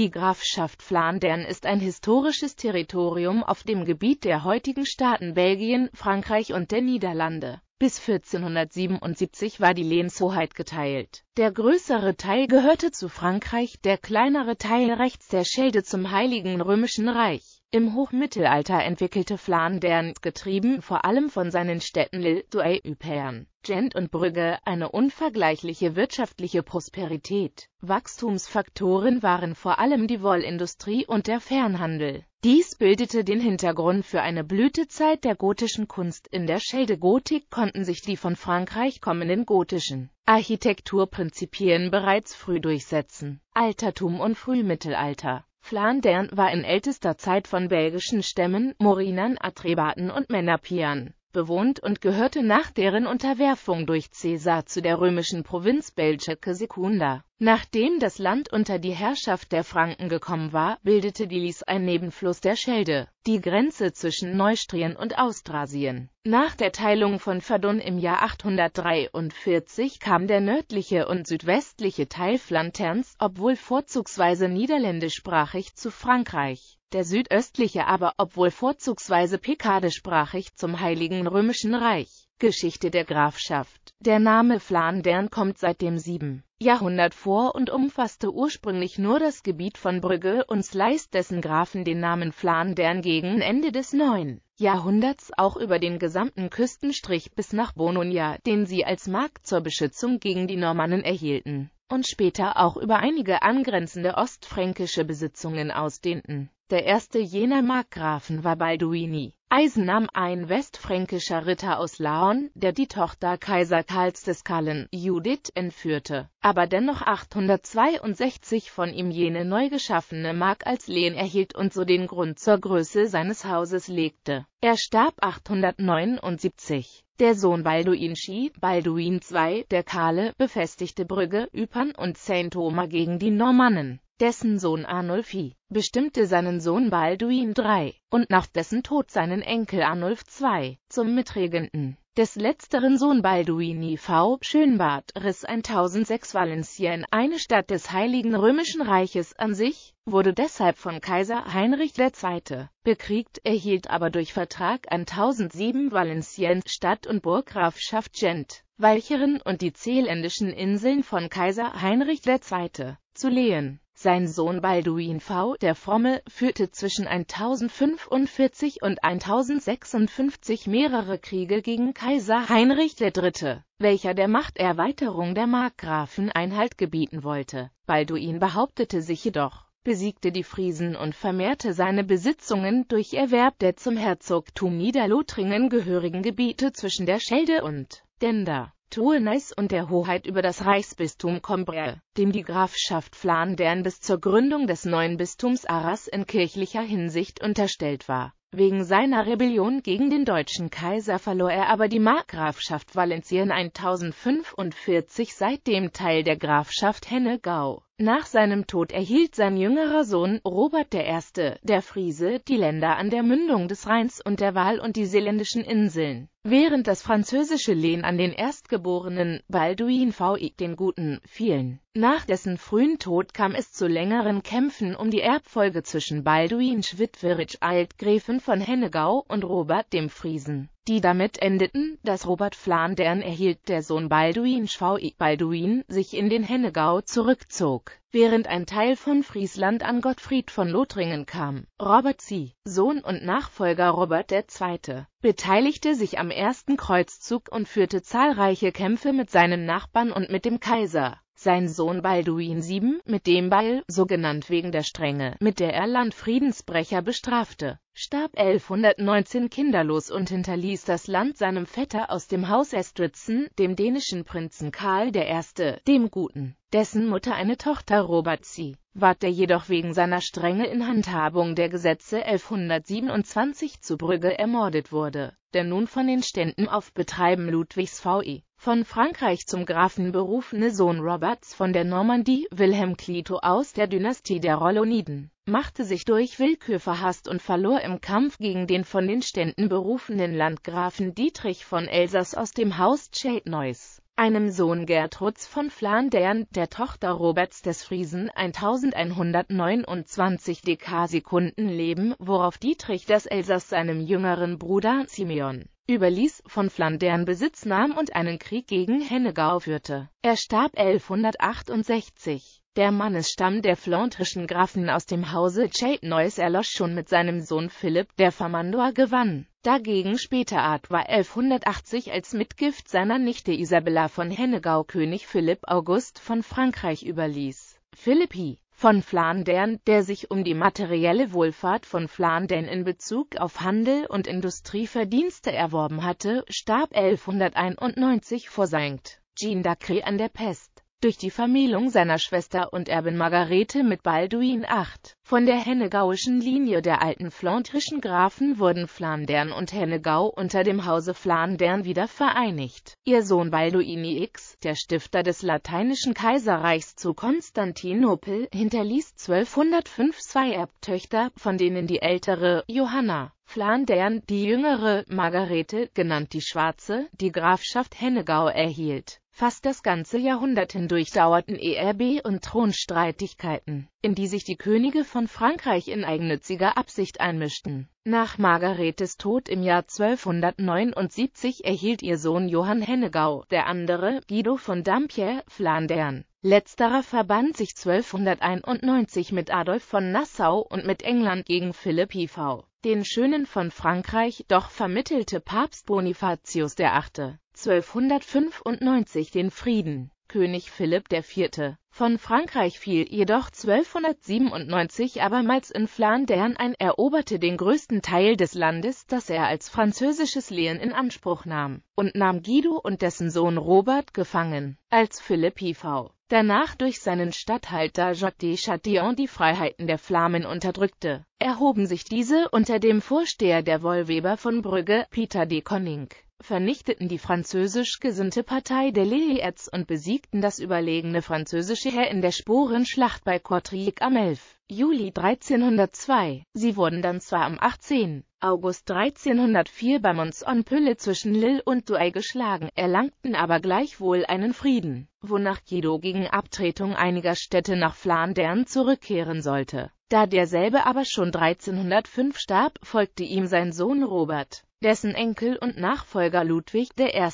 Die Grafschaft Flandern ist ein historisches Territorium auf dem Gebiet der heutigen Staaten Belgien, Frankreich und der Niederlande. Bis 1477 war die Lehnshoheit geteilt. Der größere Teil gehörte zu Frankreich, der kleinere Teil rechts der Schelde zum Heiligen Römischen Reich im Hochmittelalter entwickelte Flandern, getrieben vor allem von seinen Städten Lille, Douai, Ypern, Gent und Brügge, eine unvergleichliche wirtschaftliche Prosperität. Wachstumsfaktoren waren vor allem die Wollindustrie und der Fernhandel. Dies bildete den Hintergrund für eine Blütezeit der gotischen Kunst. In der Schelde Gotik konnten sich die von Frankreich kommenden gotischen Architekturprinzipien bereits früh durchsetzen. Altertum und Frühmittelalter Flandern war in ältester Zeit von belgischen Stämmen, Morinern, Atrebaten und Menapiern bewohnt und gehörte nach deren Unterwerfung durch Caesar zu der römischen Provinz Belgica Secunda. Nachdem das Land unter die Herrschaft der Franken gekommen war, bildete die Lis ein Nebenfluss der Schelde, die Grenze zwischen Neustrien und Austrasien. Nach der Teilung von Verdun im Jahr 843 kam der nördliche und südwestliche Teil Flanterns, obwohl vorzugsweise niederländischsprachig, zu Frankreich der südöstliche aber, obwohl vorzugsweise pikadesprachig zum Heiligen Römischen Reich. Geschichte der Grafschaft. Der Name Flandern kommt seit dem 7. Jahrhundert vor und umfasste ursprünglich nur das Gebiet von Brügge und Sleis, dessen Grafen den Namen Flandern gegen Ende des 9. Jahrhunderts auch über den gesamten Küstenstrich bis nach Bononia, den sie als Markt zur Beschützung gegen die Normannen erhielten und später auch über einige angrenzende ostfränkische Besitzungen ausdehnten. Der erste jener Markgrafen war Balduini, Eisenam, ein westfränkischer Ritter aus Laon, der die Tochter Kaiser Karls des Kallen, Judith, entführte, aber dennoch 862 von ihm jene neu geschaffene Mark als Lehen erhielt und so den Grund zur Größe seines Hauses legte. Er starb 879. Der Sohn Balduin Schi, Balduin II, der Kahle, befestigte Brügge, Ypern und saint Thomas gegen die Normannen. Dessen Sohn Arnulfi bestimmte seinen Sohn Balduin III und nach dessen Tod seinen Enkel Arnulf II zum Mitregenten des letzteren Sohn Balduini V. Schönbart riss 1006 Valencien, eine Stadt des Heiligen Römischen Reiches, an sich, wurde deshalb von Kaiser Heinrich II. bekriegt, erhielt aber durch Vertrag 1007 Valenciennes Stadt und Burggrafschaft Gent, Walcheren und die Zeeländischen Inseln von Kaiser Heinrich II. zu lehen. Sein Sohn Balduin V. der Fromme führte zwischen 1045 und 1056 mehrere Kriege gegen Kaiser Heinrich III., welcher der Machterweiterung der Markgrafen Einhalt gebieten wollte. Balduin behauptete sich jedoch, besiegte die Friesen und vermehrte seine Besitzungen durch Erwerb der zum Herzogtum Niederlothringen gehörigen Gebiete zwischen der Schelde und Dender. Tournais und der Hoheit über das Reichsbistum Cambrai, dem die Grafschaft Flandern bis zur Gründung des neuen Bistums Arras in kirchlicher Hinsicht unterstellt war. Wegen seiner Rebellion gegen den deutschen Kaiser verlor er aber die Markgrafschaft Valencien 1045 seitdem Teil der Grafschaft Hennegau. Nach seinem Tod erhielt sein jüngerer Sohn Robert I., der Friese, die Länder an der Mündung des Rheins und der Wahl und die seeländischen Inseln. Während das französische Lehen an den erstgeborenen Balduin VI, den Guten, fielen. Nach dessen frühen Tod kam es zu längeren Kämpfen um die Erbfolge zwischen Balduin Schwitwitsch Altgräfen von Hennegau und Robert dem Friesen die damit endeten, dass Robert Flandern erhielt, der Sohn Balduin VI. Balduin sich in den Hennegau zurückzog, während ein Teil von Friesland an Gottfried von Lothringen kam. Robert Sie, Sohn und Nachfolger Robert II., beteiligte sich am ersten Kreuzzug und führte zahlreiche Kämpfe mit seinen Nachbarn und mit dem Kaiser sein Sohn Balduin VII, mit dem Bal, so genannt wegen der Strenge, mit der er Landfriedensbrecher bestrafte, starb 1119 kinderlos und hinterließ das Land seinem Vetter aus dem Haus Estritzen, dem dänischen Prinzen Karl I., dem Guten dessen Mutter eine Tochter Robert sie, ward der jedoch wegen seiner strenge in Handhabung der Gesetze 1127 zu Brügge ermordet wurde, der nun von den Ständen auf Betreiben Ludwigs V.I. E von Frankreich zum Grafen berufene Sohn Roberts von der Normandie, Wilhelm Clito aus der Dynastie der Rolloniden, machte sich durch Willkür verhasst und verlor im Kampf gegen den von den Ständen berufenen Landgrafen Dietrich von Elsass aus dem Haus Chatnois einem Sohn Gertruds von Flandern, der Tochter Roberts des Friesen 1129 Dekasekunden leben, worauf Dietrich des Elsass seinem jüngeren Bruder Simeon überließ, von Flandern Besitz nahm und einen Krieg gegen Hennegau führte. Er starb 1168. Der Mannesstamm der flandrischen Grafen aus dem Hause Champnois erlosch schon mit seinem Sohn Philipp, der Vermandois gewann. Dagegen später Art war 1180 als Mitgift seiner Nichte Isabella von Hennegau König Philipp August von Frankreich überließ. Philippi von Flandern, der sich um die materielle Wohlfahrt von Flandern in Bezug auf Handel und Industrieverdienste erworben hatte, starb 1191 vor St. Jean d'Acre an der Pest durch die Vermählung seiner Schwester und Erbin Margarete mit Balduin VIII. Von der hennegauischen Linie der alten flandrischen Grafen wurden Flandern und Hennegau unter dem Hause Flandern wieder vereinigt. Ihr Sohn Balduini X, der Stifter des lateinischen Kaiserreichs zu Konstantinopel, hinterließ 1205 zwei Erbtöchter, von denen die ältere, Johanna, Flandern, die jüngere Margarete, genannt die Schwarze, die Grafschaft Hennegau erhielt Fast das ganze Jahrhundert hindurch dauerten ERB und Thronstreitigkeiten, in die sich die Könige von Frankreich in eigennütziger Absicht einmischten. Nach Margaretes Tod im Jahr 1279 erhielt ihr Sohn Johann Hennegau, der andere, Guido von Dampierre, Flandern. Letzterer verband sich 1291 mit Adolf von Nassau und mit England gegen Philipp IV., den Schönen von Frankreich, doch vermittelte Papst Bonifatius VIII 1295 den Frieden. König Philipp IV. von Frankreich fiel jedoch 1297 abermals in Flandern ein, eroberte den größten Teil des Landes, das er als französisches Lehen in Anspruch nahm, und nahm Guido und dessen Sohn Robert gefangen, als Philipp IV. danach durch seinen Statthalter Jacques de Châtillon die Freiheiten der Flamen unterdrückte, erhoben sich diese unter dem Vorsteher der Wollweber von Brügge, Peter de Koning vernichteten die französisch gesinnte Partei der Lilliets und besiegten das überlegene französische Heer in der Sporenschlacht bei Kortrijk am 11. Juli 1302. Sie wurden dann zwar am 18. August 1304 bei Mons-en-Pülle zwischen Lille und Douai geschlagen, erlangten aber gleichwohl einen Frieden, wonach Guido gegen Abtretung einiger Städte nach Flandern zurückkehren sollte. Da derselbe aber schon 1305 starb, folgte ihm sein Sohn Robert dessen Enkel und Nachfolger Ludwig I.,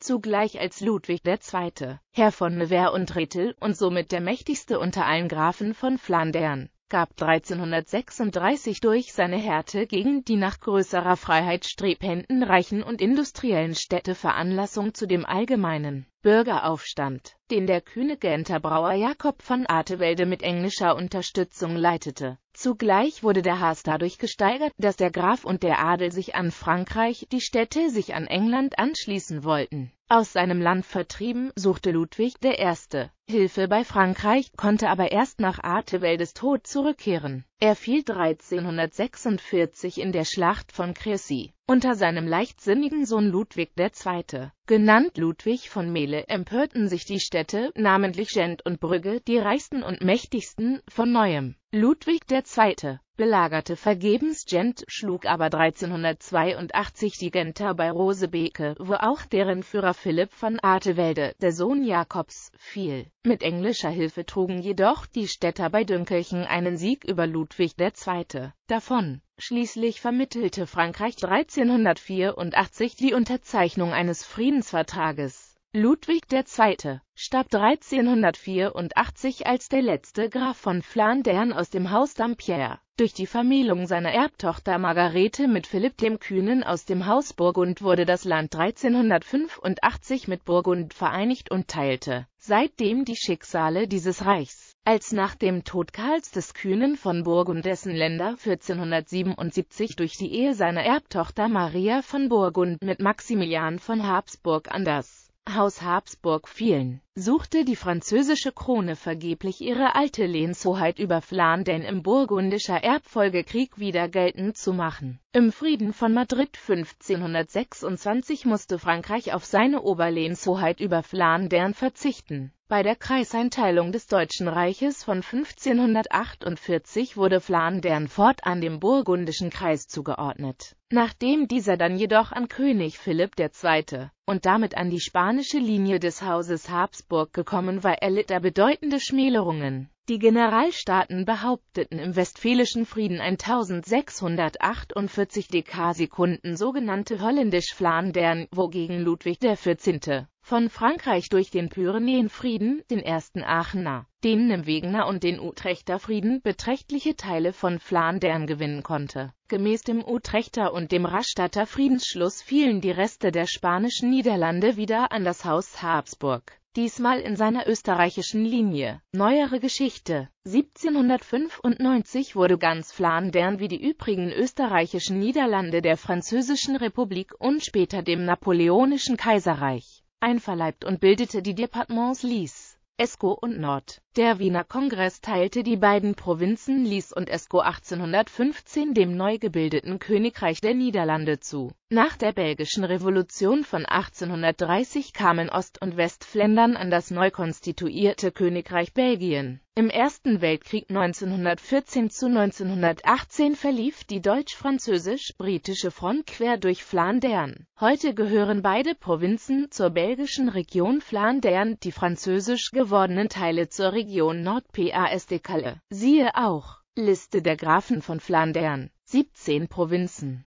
zugleich als Ludwig II., Herr von Nevers und Rethel und somit der mächtigste unter allen Grafen von Flandern, gab 1336 durch seine Härte gegen die nach größerer Freiheit strebenden reichen und industriellen Städte Veranlassung zu dem allgemeinen Bürgeraufstand, den der kühne Genter Brauer Jakob von Artevelde mit englischer Unterstützung leitete. Zugleich wurde der Hass dadurch gesteigert, dass der Graf und der Adel sich an Frankreich, die Städte sich an England anschließen wollten. Aus seinem Land vertrieben, suchte Ludwig I. Hilfe bei Frankreich, konnte aber erst nach Arteveldes Tod zurückkehren. Er fiel 1346 in der Schlacht von Crecy, unter seinem leichtsinnigen Sohn Ludwig II. Genannt Ludwig von Mele empörten sich die Städte, namentlich Gent und Brügge, die reichsten und mächtigsten, von neuem. Ludwig II. belagerte vergebens Gent, schlug aber 1382 die Genter bei Rosebeke, wo auch deren Führer Philipp von Artevelde, der Sohn Jakobs, fiel. Mit englischer Hilfe trugen jedoch die Städter bei Dünkelchen einen Sieg über Ludwig II. davon. Schließlich vermittelte Frankreich 1384 die Unterzeichnung eines Friedensvertrages Ludwig II. starb 1384 als der letzte Graf von Flandern aus dem Haus Dampierre. Durch die Vermählung seiner Erbtochter Margarete mit Philipp dem Kühnen aus dem Haus Burgund wurde das Land 1385 mit Burgund vereinigt und teilte seitdem die Schicksale dieses Reichs. Als nach dem Tod Karls des Kühnen von Burgund dessen Länder 1477 durch die Ehe seiner Erbtochter Maria von Burgund mit Maximilian von Habsburg an das Haus Habsburg fielen suchte die französische Krone vergeblich ihre alte Lehnshoheit über Flandern im burgundischer Erbfolgekrieg wieder geltend zu machen. Im Frieden von Madrid 1526 musste Frankreich auf seine Oberlehnshoheit über Flandern verzichten. Bei der Kreiseinteilung des Deutschen Reiches von 1548 wurde Flandern fortan dem burgundischen Kreis zugeordnet, nachdem dieser dann jedoch an König Philipp II. und damit an die spanische Linie des Hauses Habsburg Regensburg gekommen war, erlitt er bedeutende Schmälerungen. Die Generalstaaten behaupteten im Westfälischen Frieden 1648 Dekarsekunden sogenannte holländisch-flandern, wogegen Ludwig XIV. von Frankreich durch den Pyrenäenfrieden, den ersten Aachener, den Nimwegener und den Utrechter Frieden beträchtliche Teile von Flandern gewinnen konnte. Gemäß dem Utrechter und dem Rastatter Friedensschluss fielen die Reste der spanischen Niederlande wieder an das Haus Habsburg diesmal in seiner österreichischen Linie. Neuere Geschichte 1795 wurde ganz Flandern wie die übrigen österreichischen Niederlande der Französischen Republik und später dem Napoleonischen Kaiserreich einverleibt und bildete die Departements Lys, Esco und Nord. Der Wiener Kongress teilte die beiden Provinzen Lies und Esco 1815 dem neu gebildeten Königreich der Niederlande zu. Nach der Belgischen Revolution von 1830 kamen Ost- und Westfländern an das neu konstituierte Königreich Belgien. Im Ersten Weltkrieg 1914 zu 1918 verlief die deutsch-französisch-britische Front quer durch Flandern. Heute gehören beide Provinzen zur belgischen Region Flandern, die französisch gewordenen Teile zur Region Region Nord-PAST Kalle. Siehe auch Liste der Grafen von Flandern, 17 Provinzen